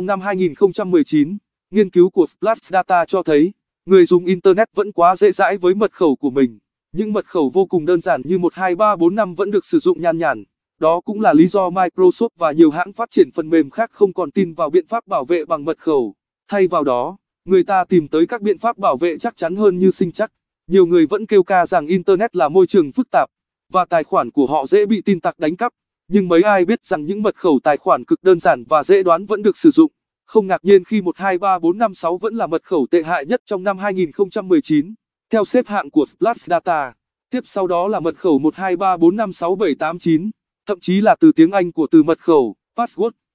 Trong năm 2019, nghiên cứu của Splash Data cho thấy, người dùng Internet vẫn quá dễ dãi với mật khẩu của mình. Những mật khẩu vô cùng đơn giản như 12345 vẫn được sử dụng nhàn nhản. Đó cũng là lý do Microsoft và nhiều hãng phát triển phần mềm khác không còn tin vào biện pháp bảo vệ bằng mật khẩu. Thay vào đó, người ta tìm tới các biện pháp bảo vệ chắc chắn hơn như sinh chắc. Nhiều người vẫn kêu ca rằng Internet là môi trường phức tạp, và tài khoản của họ dễ bị tin tặc đánh cắp nhưng mấy ai biết rằng những mật khẩu tài khoản cực đơn giản và dễ đoán vẫn được sử dụng. Không ngạc nhiên khi 123456 vẫn là mật khẩu tệ hại nhất trong năm 2019, theo xếp hạng của Splash Data. Tiếp sau đó là mật khẩu 12345679, thậm chí là từ tiếng Anh của từ mật khẩu, password.